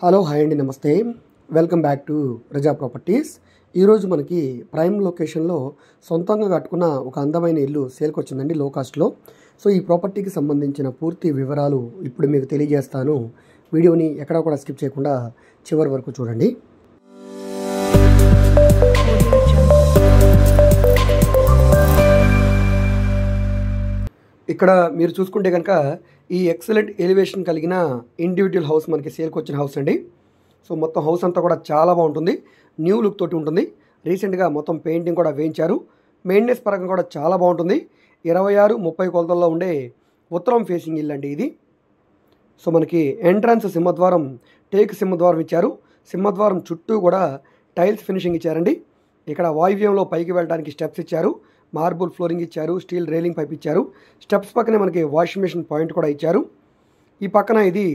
hello hi అండి నమస్తే welcome back to Praja properties ఈరోజు మనకి ప్రైమ్ లొకేషన్లో సొంతంగా కట్టుకున్న ఒక అందమైన ఇల్లు సేల్కి వచ్చిందండి లో కాస్ట్లో సో ఈ ప్రాపర్టీకి సంబంధించిన పూర్తి వివరాలు ఇప్పుడు మీకు తెలియజేస్తాను వీడియోని ఎక్కడా కూడా స్కిప్ చేయకుండా చివరి వరకు చూడండి ఇక్కడ మీరు చూసుకుంటే కనుక ఈ ఎక్సలెంట్ ఎలివేషన్ కలిగిన ఇండివిజువల్ హౌస్ మనకి సేల్కి వచ్చిన హౌస్ అండి సో మొత్తం హౌస్ అంతా కూడా చాలా బాగుంటుంది న్యూ లుక్ తోటి ఉంటుంది రీసెంట్గా మొత్తం పెయింటింగ్ కూడా వేయించారు మెయింటెనెన్స్ పరంగా కూడా చాలా బాగుంటుంది ఇరవై ఆరు ముప్పై కొలతల్లో ఉండే ఉత్తరం ఫేసింగ్ ఇల్లు అండి ఇది సో మనకి ఎంట్రన్స్ సింహద్వారం టేక్ సింహద్వారం ఇచ్చారు సింహద్వారం చుట్టూ కూడా టైల్స్ ఫినిషింగ్ ఇచ్చారండి ఇక్కడ వాయువ్యంలో పైకి వెళ్ళడానికి స్టెప్స్ ఇచ్చారు మార్బుల్ ఫ్లోరింగ్ ఇచ్చారు స్టీల్ రైలింగ్ పైప్ ఇచ్చారు స్టెప్స్ పక్కనే మనకి వాషింగ్ మెషిన్ పాయింట్ కూడా ఇచ్చారు ఈ పక్కన ఇది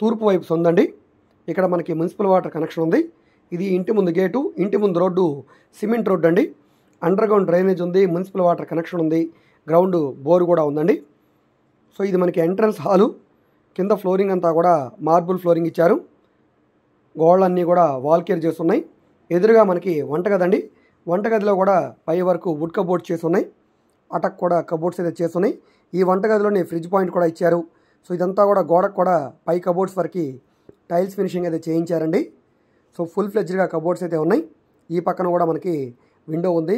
తూర్పు వైపు సొందండి ఇక్కడ మనకి మున్సిపల్ వాటర్ కనెక్షన్ ఉంది ఇది ఇంటి ముందు గేటు ఇంటి ముందు రోడ్డు సిమెంట్ రోడ్డు అండి అండర్ గ్రౌండ్ డ్రైనేజ్ ఉంది మున్సిపల్ వాటర్ కనెక్షన్ ఉంది గ్రౌండ్ బోర్ కూడా ఉందండి సో ఇది మనకి ఎంట్రన్స్ హాలు కింద ఫ్లోరింగ్ అంతా కూడా మార్బుల్ ఫ్లోరింగ్ ఇచ్చారు గోళ్ళన్నీ కూడా వాల్కేర్ చేస్తున్నాయి ఎదురుగా మనకి వంట కదండి వంటగదిలో కూడా పై వరకు వుడ్ కబోర్డ్ చేసి ఉన్నాయి అటక్ కూడా కబోర్డ్స్ అయితే చేసి ఉన్నాయి ఈ వంటగదిలోనే ఫ్రిడ్జ్ పాయింట్ కూడా ఇచ్చారు సో ఇదంతా కూడా గోడకు కూడా పై కబోర్డ్స్ వరకు టైల్స్ ఫినిషింగ్ అయితే చేయించారండి సో ఫుల్ ఫ్లెజ్డ్గా కబోర్డ్స్ అయితే ఉన్నాయి ఈ పక్కన కూడా మనకి విండో ఉంది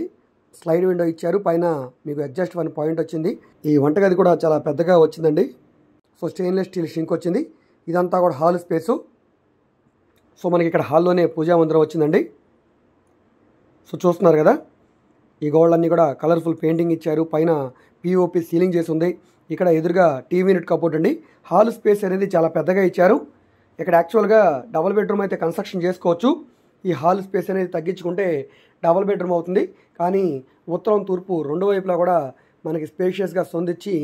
స్లైడ్ విండో ఇచ్చారు పైన మీకు అడ్జస్ట్ వన్ పాయింట్ వచ్చింది ఈ వంటగది కూడా చాలా పెద్దగా వచ్చిందండి సో స్టెయిన్లెస్ స్టీల్ షింక్ వచ్చింది ఇదంతా కూడా హాల్ స్పేసు సో మనకి ఇక్కడ హాల్లోనే పూజా మందిరం వచ్చిందండి సో చూస్తున్నారు కదా ఈ గోడలన్నీ కూడా కలర్ఫుల్ పెయింటింగ్ ఇచ్చారు పైన పిఓపి సీలింగ్ చేసి ఉంది ఇక్కడ ఎదురుగా టీవీ యూనిట్ కబోర్డ్ అండి హాల్ స్పేస్ అనేది చాలా పెద్దగా ఇచ్చారు ఇక్కడ యాక్చువల్గా డబుల్ బెడ్రూమ్ అయితే కన్స్ట్రక్షన్ చేసుకోవచ్చు ఈ హాల్ స్పేస్ అనేది తగ్గించుకుంటే డబుల్ బెడ్రూమ్ అవుతుంది కానీ ఉత్తరం తూర్పు రెండు వైపులా కూడా మనకి స్పేషియస్గా సొందిచ్చి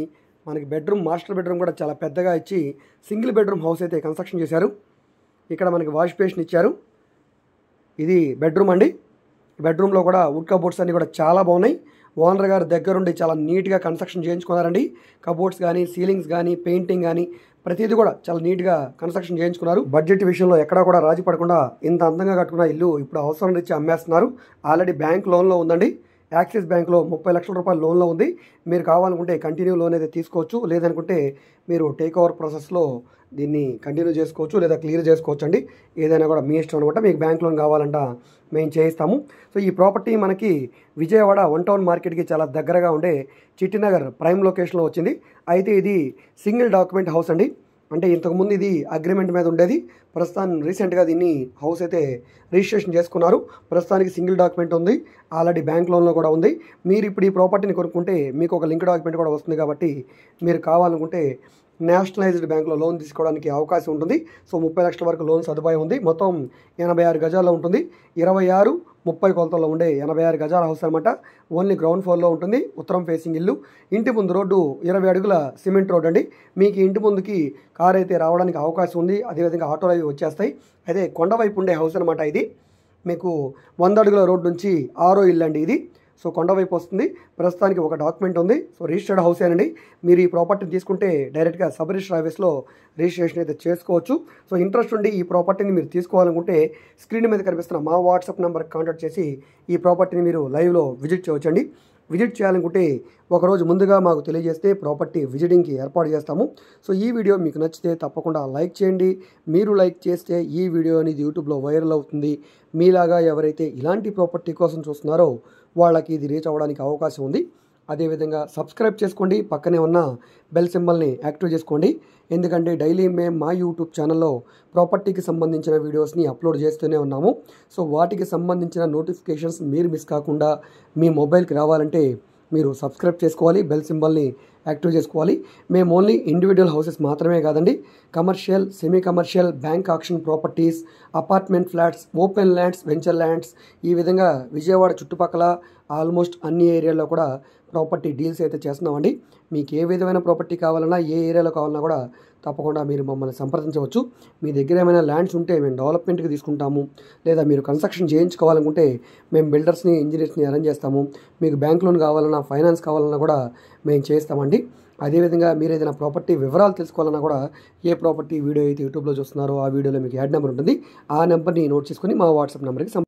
మనకి బెడ్రూమ్ మాస్టర్ బెడ్రూమ్ కూడా చాలా పెద్దగా ఇచ్చి సింగిల్ బెడ్రూమ్ హౌస్ అయితే కన్స్ట్రక్షన్ చేశారు ఇక్కడ మనకి వాష్ బేషన్ ఇచ్చారు ఇది బెడ్రూమ్ అండి బెడ్రూమ్లో కూడా వుడ్ కబోర్డ్స్ అన్నీ కూడా చాలా బాగున్నాయి ఓనర్ గారు దగ్గరుండి చాలా నీట్గా కన్స్ట్రక్షన్ చేయించుకున్నారండి కబోర్డ్స్ కానీ సీలింగ్స్ కానీ పెయింటింగ్ కానీ ప్రతిదీ కూడా చాలా నీట్గా కన్స్ట్రక్షన్ చేయించుకున్నారు బడ్జెట్ విషయంలో ఎక్కడా కూడా రాజీ పడకుండా ఇంత అందంగా కట్టుకున్న ఇల్లు ఇప్పుడు అవసరం ఇచ్చి అమ్మేస్తున్నారు ఆల్రెడీ బ్యాంక్ లోన్లో ఉందండి యాక్సిస్ బ్యాంక్లో ముప్పై లక్షల రూపాయల లోన్లో ఉంది మీరు కావాలనుకుంటే కంటిన్యూ లోన్ అయితే తీసుకోవచ్చు లేదనుకుంటే మీరు టేక్ ఓవర్ ప్రాసెస్లో దీన్ని కంటిన్యూ చేసుకోవచ్చు లేదా క్లియర్ చేసుకోవచ్చు అండి ఏదైనా కూడా మీ ఇష్టం అనమాట మీకు బ్యాంక్ లోన్ కావాలంట మేము చేయిస్తాము సో ఈ ప్రాపర్టీ మనకి విజయవాడ వన్ టౌన్ మార్కెట్కి చాలా దగ్గరగా ఉండే చిట్టినగర్ ప్రైమ్ లొకేషన్లో వచ్చింది అయితే ఇది సింగిల్ డాక్యుమెంట్ హౌస్ అండి అంటే ఇంతకుముందు ఇది అగ్రిమెంట్ మీద ఉండేది ప్రస్తుతాన్ని రీసెంట్గా దీన్ని హౌస్ అయితే రిజిస్ట్రేషన్ చేసుకున్నారు ప్రస్తుతానికి సింగిల్ డాక్యుమెంట్ ఉంది ఆల్రెడీ బ్యాంక్ లోన్లో కూడా ఉంది మీరు ఇప్పుడు ఈ ప్రాపర్టీని కొనుక్కుంటే మీకు ఒక లింక్ డాక్యుమెంట్ కూడా వస్తుంది కాబట్టి మీరు కావాలనుకుంటే నేషనలైజ్డ్ బ్యాంకులో లోన్ తీసుకోవడానికి అవకాశం ఉంటుంది సో ముప్పై లక్షల వరకు లోన్ సదుపాయం ఉంది మొత్తం ఎనభై ఆరు గజాల్లో ఉంటుంది ఇరవై ఆరు ముప్పై కొలతల్లో ఉండే ఎనభై ఆరు గజాల హౌస్ అనమాట ఓన్లీ గ్రౌండ్ ఫ్లోర్లో ఉంటుంది ఉత్తరం ఫేసింగ్ ఇల్లు ఇంటి ముందు రోడ్డు ఇరవై అడుగుల సిమెంట్ రోడ్ అండి మీకు ఇంటి ముందుకి కార్ అయితే రావడానికి అవకాశం ఉంది అదేవిధంగా ఆటోలు అవి వచ్చేస్తాయి అయితే కొండవైపు ఉండే హౌస్ అనమాట ఇది మీకు వంద అడుగుల రోడ్డు నుంచి ఆరో ఇల్లు అండి ఇది సో కొండవైపు వస్తుంది ప్రస్తుతానికి ఒక డాక్యుమెంట్ ఉంది సో రిజిస్టర్డ్ హౌస్ అండి మీరు ఈ ప్రాపర్టీని తీసుకుంటే డైరెక్ట్గా సబ్ రిజిస్టర్ ఆఫీస్లో రిజిస్ట్రేషన్ అయితే చేసుకోవచ్చు సో ఇంట్రెస్ట్ ఉండి ఈ ప్రాపర్టీని మీరు తీసుకోవాలనుకుంటే స్క్రీన్ మీద కనిపిస్తున్న మా వాట్సాప్ నెంబర్కి కాంటాక్ట్ చేసి ఈ ప్రాపర్టీని మీరు లైవ్లో విజిట్ చేయవచ్చండి విజిట్ చేయాలనుకుంటే ఒకరోజు ముందుగా మాకు తెలియజేస్తే ప్రాపర్టీ విజిటింగ్కి ఏర్పాటు చేస్తాము సో ఈ వీడియో మీకు నచ్చితే తప్పకుండా లైక్ చేయండి మీరు లైక్ చేస్తే ఈ వీడియో అనేది యూట్యూబ్లో వైరల్ అవుతుంది మీలాగా ఎవరైతే ఇలాంటి ప్రాపర్టీ కోసం చూస్తున్నారో వాళ్ళకి ఇది రీచ్ అవ్వడానికి అవకాశం ఉంది అదేవిధంగా సబ్స్క్రైబ్ చేసుకోండి పక్కనే ఉన్న బెల్ సింబల్ని యాక్టివ్ చేసుకోండి ఎందుకంటే డైలీ మేము మా యూట్యూబ్ ఛానల్లో ప్రాపర్టీకి సంబంధించిన వీడియోస్ని అప్లోడ్ చేస్తూనే ఉన్నాము సో వాటికి సంబంధించిన నోటిఫికేషన్స్ మీరు మిస్ కాకుండా మీ మొబైల్కి రావాలంటే మీరు సబ్స్క్రైబ్ చేసుకోవాలి బెల్ సింబల్ని యాక్టివ్ చేసుకోవాలి మేము ఓన్లీ ఇండివిజువల్ హౌసెస్ మాత్రమే కాదండి commercial semi commercial bank auction properties apartment flats open lands venture lands ఈ విధంగా విజయవాడ చుట్టుపక్కల ఆల్మోస్ట్ అన్ని ఏరియాల్లో కూడా ప్రాపర్టీ డీల్స్ అయితే చేస్తున్నామండి మీకు ఏ విధమైన ప్రాపర్టీ కావాలన్నా ఏ ఏరియాలో కావాలన్నా కూడా తప్పకుండా మీరు మమ్మల్ని సంప్రదించవచ్చు మీ దగ్గర ఏమైనా ల్యాండ్స్ ఉంటే మేము డెవలప్మెంట్కి తీసుకుంటాము లేదా మీరు కన్స్ట్రక్షన్ చేయించుకోవాలనుకుంటే మేము బిల్డర్స్ని ఇంజనీర్స్ని అరేంజ్ చేస్తాము మీకు బ్యాంక్ లోన్ కావాలన్నా ఫైనాన్స్ కావాలన్నా కూడా మేము చేస్తామండి అదేవిధంగా మీరు ఏదైనా ప్రాపర్టీ వివరాలు తెలుసుకోవాలన్నా కూడా ఏ ప్రాపర్టీ వీడియో అయితే యూట్యూబ్లో చూస్తున్నారో ఆ వీడియోలో మీకు యాడ్ నెంబర్ ఉంటుంది ఆ నెంబర్ని నోట్ చేసుకొని మా వాట్సాప్ నెంబర్కి